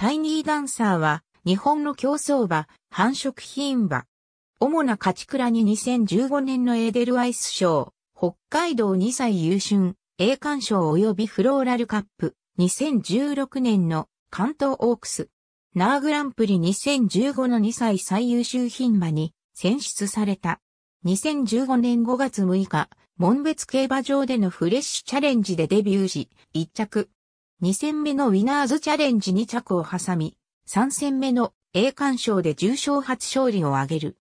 タイニーダンサーは、日本の競争馬、繁殖品馬。主な勝ち倉に2015年のエーデルワイス賞、北海道2歳優春、栄冠賞及びフローラルカップ、2016年の関東オークス、ナーグランプリ2015の2歳最優秀品馬に選出された。2015年5月6日、門別競馬場でのフレッシュチャレンジでデビューし、1着、2戦目のウィナーズチャレンジ二着を挟み、3戦目の A 冠賞で重賞初勝利を挙げる。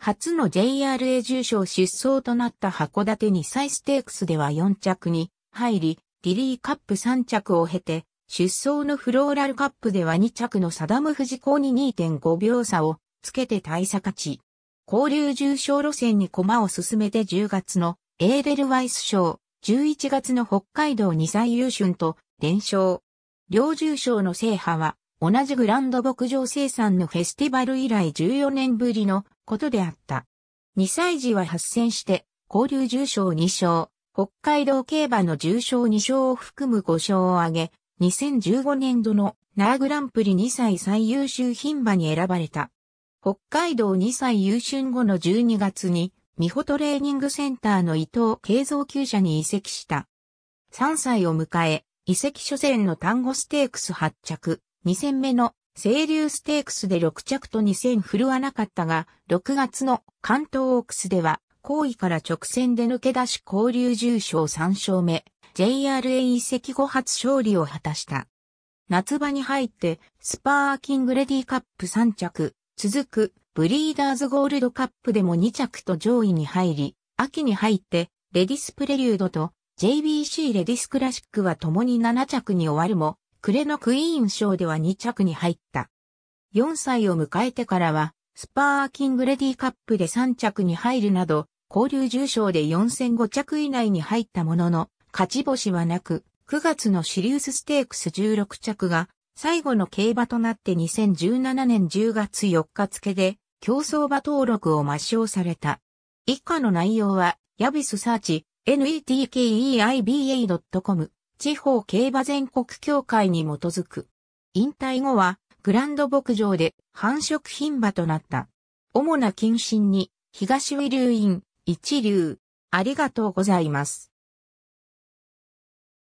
初の JRA 重賞出走となった函館2歳ステークスでは4着に入り、リリーカップ3着を経て、出走のフローラルカップでは2着のサダム士子に2.5秒差をつけて大差勝ち。交流重賞路線に駒を進めて10月のエーデルワイス賞、11月の北海道2歳優春と伝承。両重賞の制覇は、同じグランド牧場生産のフェスティバル以来14年ぶりのことであった。2歳児は発戦して、交流重賞2勝、北海道競馬の重賞2勝を含む5勝を挙げ、2015年度のナーグランプリ2歳最優秀牝馬に選ばれた。北海道2歳優春後の12月に、美穂トレーニングセンターの伊藤慶造厩舎に移籍した。3歳を迎え、移籍初戦の単語ステークス8着、2戦目の清流ステークスで6着と2戦振るわなかったが、6月の関東オークスでは、後位から直線で抜け出し交流重賞3勝目、JRA 移籍後初勝利を果たした。夏場に入って、スパーキングレディカップ3着、続く、ブリーダーズゴールドカップでも2着と上位に入り、秋に入って、レディスプレリュードと JBC レディスクラシックは共に7着に終わるも、暮れのクイーン賞では2着に入った。4歳を迎えてからは、スパーキングレディカップで3着に入るなど、交流重賞で4戦5着以内に入ったものの、勝ち星はなく、9月のシリウスステークス16着が、最後の競馬となって2017年10月4日付で、競走馬登録を抹消された。以下の内容は、ヤビスサーチ、netkeiba.com 地方競馬全国協会に基づく。引退後はグランド牧場で繁殖牝馬となった。主な近親に東ウィ院イン、一流。ありがとうございます。